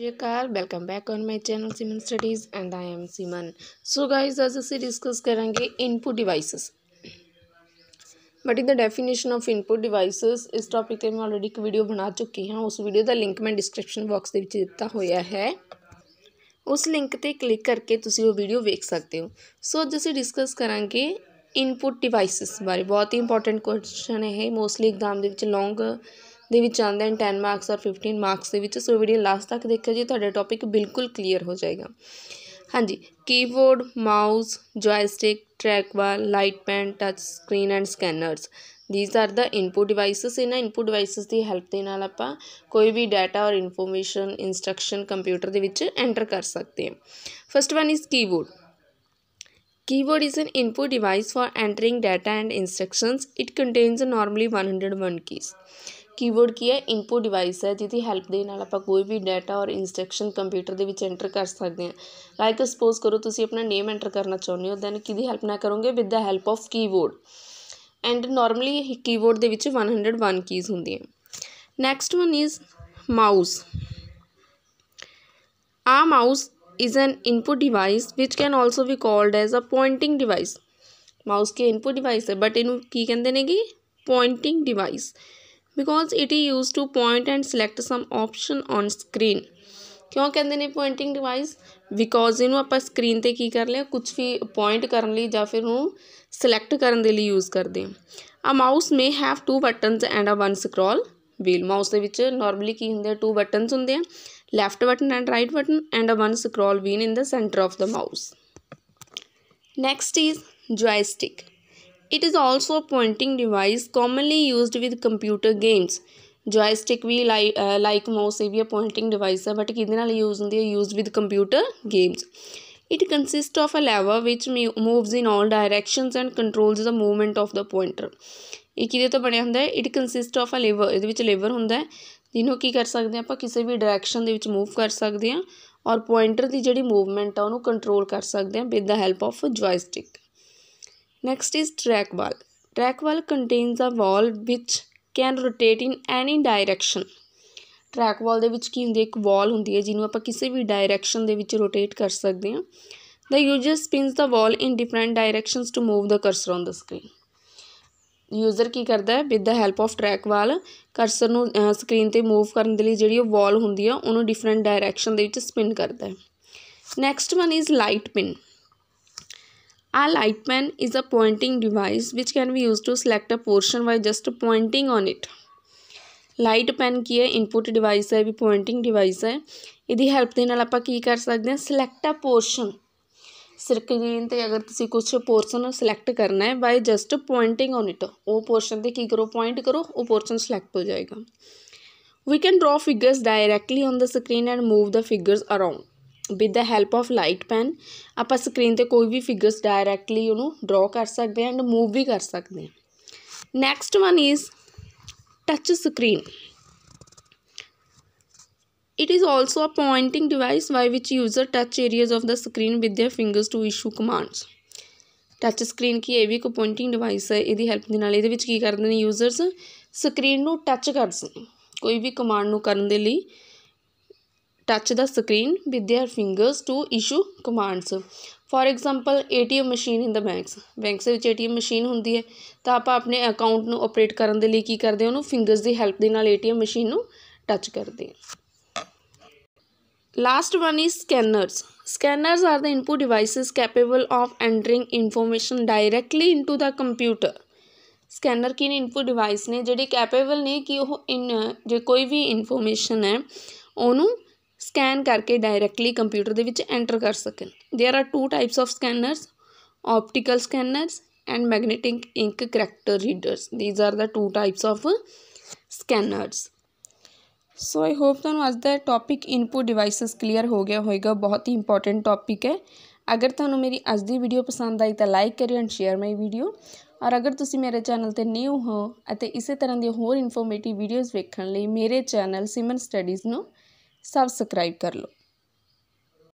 जयकार welcome back on my channel Simran studies and I am Simran so guys आज इसे discuss करेंगे input devices but in the definition of input devices इस topic पे मैं already एक वीडियो बना चुकी हूँ उस वीडियो का लिंक मैं डिस्क्रिप्शन बॉक्स के दिता हुआ है उस लिंक पर क्लिक करके तुम वो भीडियो वेख सकते हो सो अज असं डिस्कस करा इनपुट डिवाइसिस बारे बहुत ही इंपॉर्टेंट क्वेश्चन है मोस्टली एग्जाम लौंग ਦੇ ਵਿੱਚ ਆਉਂਦੇ ਹਨ 10 ਮਾਰਕਸ ਔਰ 15 ਮਾਰਕਸ ਦੇ ਵਿੱਚ ਸੋ ਵੀਡੀਓ ਲਾਸਟ ਤੱਕ ਦੇਖਿਓ ਜੀ ਤੁਹਾਡਾ ਟੌਪਿਕ ਬਿਲਕੁਲ ਕਲੀਅਰ ਹੋ ਜਾਏਗਾ ਹਾਂਜੀ keyboard mouse joystick trackball light pen touch screen and scanners these are the input devices ਇਹਨਾਂ ਇਨਪੁਟ ਡਿਵਾਈਸਸ ਦੀ ਹੈਲਪ ਦੇ ਨਾਲ ਆਪਾਂ ਕੋਈ ਵੀ ਡਾਟਾ ਔਰ ਇਨਫੋਰਮੇਸ਼ਨ ਇਨਸਟਰਕਸ਼ਨ ਕੰਪਿਊਟਰ ਦੇ ਵਿੱਚ ਐਂਟਰ ਕਰ ਸਕਦੇ ਹਾਂ first one is keyboard keyboard is an input device for entering data and instructions it contains normally 101 keys. Keyboard की है इनपुट डिवाइस है जिसकी हैल्प दे आप कोई भी डाटा और इंस्ट्रक्शन कंप्यूटर के एंटर कर सकते हैं लाइक सपोज करो तुम अपना नेम एंटर करना चाहते हो दैन कि हैल्प ना करोगे with the help of keyboard and normally keyboard के वन हंड्रड वन कीज होंगे next one is mouse uh mouse is an input device which can also भी called as a pointing device mouse की input device है but इन की कहें pointing device because it is used to point and select some option on screen ਕਿਉਂ ਕਹਿੰਦੇ ਨੇ ਪੁਆਇੰਟਿੰਗ device because ਇਹਨੂੰ ਆਪਾਂ ਸਕਰੀਨ ਤੇ ਕੀ ਕਰ ਲਿਆ ਕੁਝ ਵੀ ਪੁਆਇੰਟ ਕਰਨ ਲਈ ਜਾਂ ਫਿਰ ਉਹ ਸਿਲੈਕਟ ਕਰਨ ਦੇ ਲਈ ਯੂਜ਼ ਕਰਦੇ ਆ mouse may have two buttons and a one scroll wheel mouse ਦੇ ਵਿੱਚ ਨਾਰਮਲੀ ਕੀ ਹੁੰਦੇ ਆ ਟੂ ਬਟਨਸ ਹੁੰਦੇ ਆ left button and right button and a one scroll wheel in the center of the mouse next is joystick It is also a pointing device commonly used with computer games. Joystick ਵੀ like mouse ਇਹ ਵੀ ਪੁਆਇੰਟਿੰਗ device ਹੈ but ਕਿਹਦੇ ਨਾਲ use ਹੁੰਦੀ ਹੈ used with computer games. It consists of a lever which moves in all directions and controls the movement of the pointer. ਇਹ ਕਿਹਦੇ ਤੋਂ ਬਣਿਆ ਹੁੰਦਾ ਹੈ it consist of a lever ਇਹਦੇ ਵਿੱਚ ਲੀਵਰ ਹੁੰਦਾ ਹੈ ਜਿਹਨੂੰ ਕੀ ਕਰ ਸਕਦੇ ਆ ਆਪਾਂ ਕਿਸੇ ਵੀ ਡਾਇਰੈਕਸ਼ਨ ਦੇ ਵਿੱਚ ਮੂਵ ਕਰ ਸਕਦੇ ਆ ਔਰ ਪੁਆਇੰਟਰ ਦੀ ਜਿਹੜੀ ਮੂਵਮੈਂਟ ਆ ਉਹਨੂੰ ਕੰਟਰੋਲ ਕਰ ਸਕਦੇ ਆ with the help of joystick Next is track wall. Track wall contains a wall which can rotate in any direction. Track ball ਦੇ ਵਿੱਚ ਕੀ ਹੁੰਦੀ ਹੈ ਇੱਕ ਵਾਲ ਹੁੰਦੀ ਹੈ ਜਿਹਨੂੰ ਆਪਾਂ ਕਿਸੇ ਵੀ ਡਾਇਰੈਕਸ਼ਨ ਦੇ ਵਿੱਚ ਰੋਟੇਟ ਕਰ ਸਕਦੇ ਹਾਂ the user spins the ball in different directions to move the cursor on the screen user ਕੀ ਕਰਦਾ ਹੈ with the help of track ball cursor ਨੂੰ ਸਕਰੀਨ ਤੇ ਮੂਵ ਕਰਨ ਦੇ ਲਈ ਜਿਹੜੀ ਉਹ ਵਾਲ ਹੁੰਦੀ ਆ ਉਹਨੂੰ ਡਿਫਰੈਂਟ ਡਾਇਰੈਕਸ਼ਨ ਦੇ ਵਿੱਚ ਸਪਿਨ ਕਰਦਾ ਹੈ next one is light pen A light pen is a pointing device which can be used to select a portion by just pointing on it. Light pen ਕੀ ਹੈ ਇਨਪੁਟ ਡਿਵਾਈਸ ਹੈ ਵੀ ਪੁਆਇੰਟਿੰਗ device ਹੈ ਇਹਦੀ help ਦੇ ਨਾਲ ਆਪਾਂ ਕੀ ਕਰ ਸਕਦੇ ਹਾਂ ਸਿਲੈਕਟ ਅ ਪੋਰਸ਼ਨ ਸਕਰੀਨ ਤੇ ਅਗਰ ਤੁਸੀਂ ਕੁਝ ਪੋਰਸ਼ਨ ਸਿਲੈਕਟ ਕਰਨਾ ਹੈ by just pointing on it ਉਹ ਪੋਰਸ਼ਨ ਤੇ ਕੀ ਕਰੋ ਪੁਆਇੰਟ ਕਰੋ ਉਹ ਪੋਰਸ਼ਨ ਸਿਲੈਕਟ ਹੋ ਜਾਏਗਾ we can draw figures directly on the screen and move the figures around with the help of light pen ਆਪਾਂ ਸਕਰੀਨ ਤੇ ਕੋਈ ਵੀ ਫਿਗਰਸ ਡਾਇਰੈਕਟਲੀ ਉਹਨੂੰ ਡਰਾ ਕਰ ਸਕਦੇ ਹਾਂ ਐਂਡ ਮੂਵ ਵੀ ਕਰ ਸਕਦੇ ਹਾਂ next one is touch screen it is also a pointing device by which user touch areas of the screen with their fingers to issue commands touch screen ਕੀ ਇਹ ਵੀ ਇੱਕ ਪੁਆਇੰਟਿੰਗ ਡਿਵਾਈਸ ਹੈ ਇਹਦੀ ਹੈਲਪ ਦੇ ਨਾਲ ਇਹਦੇ ਵਿੱਚ ਕੀ ਕਰਦੇ ਨੇ ਯੂਜ਼ਰਸ ਸਕਰੀਨ ਨੂੰ ਟੱਚ ਕਰਦੇ ਨੇ ਕੋਈ ਵੀ ਕਮਾਂਡ ਨੂੰ ਕਰਨ ਦੇ ਲਈ touch the screen with their fingers to issue commands for example ATM machine in the banks banks ਦੇ ਵਿੱਚ ਏਟੀਐਮ ਮਸ਼ੀਨ ਹੁੰਦੀ ਹੈ ਤਾਂ ਆਪਾਂ ਆਪਣੇ ਅਕਾਊਂਟ ਨੂੰ ਆਪਰੇਟ ਕਰਨ ਦੇ ਲਈ ਕੀ ਕਰਦੇ ਹਾਂ ਉਹਨੂੰ ਫਿੰਗਰਸ ਦੀ ਹੈਲਪ ਦੇ ਨਾਲ ਏਟੀਐਮ ਮਸ਼ੀਨ ਨੂੰ ਟੱਚ ਕਰਦੇ ਹਾਂ last one is scanners scanners are the input devices capable of entering information directly into the computer scanner ਕੀ ਨੇ ਇਨਪੁਟ ਡਿਵਾਈਸ ਨੇ ਜਿਹੜੇ ਕੈਪੇਬਲ ਨੇ ਕਿ ਉਹ ਇਨ ਜੇ ਕੋਈ ਵੀ ਇਨਫੋਰਮੇਸ਼ਨ ਹੈ ਉਹਨੂੰ ਸਕੈਨ ਕਰਕੇ ਡਾਇਰੈਕਟਲੀ ਕੰਪਿਊਟਰ ਦੇ ਵਿੱਚ ਐਂਟਰ ਕਰ ਸਕਣ there are two types of scanners optical scanners and magnetic ink character readers these are the two types of scanners so I hope ਤੁਹਾਨੂੰ ਅੱਜ ਦਾ ਟੌਪਿਕ ਇਨਪੁਟ ਡਿਵਾਈਸਸ ਕਲੀਅਰ ਹੋ ਗਿਆ ਹੋਵੇਗਾ ਬਹੁਤ ਹੀ ਇੰਪੋਰਟੈਂਟ ਟੌਪਿਕ ਹੈ ਅਗਰ ਤੁਹਾਨੂੰ ਮੇਰੀ ਅੱਜ ਦੀ ਵੀਡੀਓ ਪਸੰਦ ਆਈ ਤਾਂ ਲਾਈਕ ਕਰਿਓ ਐਂਡ ਸ਼ੇਅਰ ਮਾਈ ਵੀਡੀਓ ਔਰ ਅਗਰ ਤੁਸੀਂ ਮੇਰੇ ਚੈਨਲ ਤੇ ਨਿਊ ਹੋ ਅਤੇ ਇਸੇ ਤਰ੍ਹਾਂ ਦੀਆਂ ਹੋਰ ਇਨਫੋਰਮੇਟਿਵ ਵੀਡੀਓਜ਼ ਵੇਖਣ ਲਈ ਮੇਰੇ ਚੈਨਲ ਸਿਮਨ ਸਟੱਡੀਜ਼ ਨੂੰ सब्सक्राइब कर लो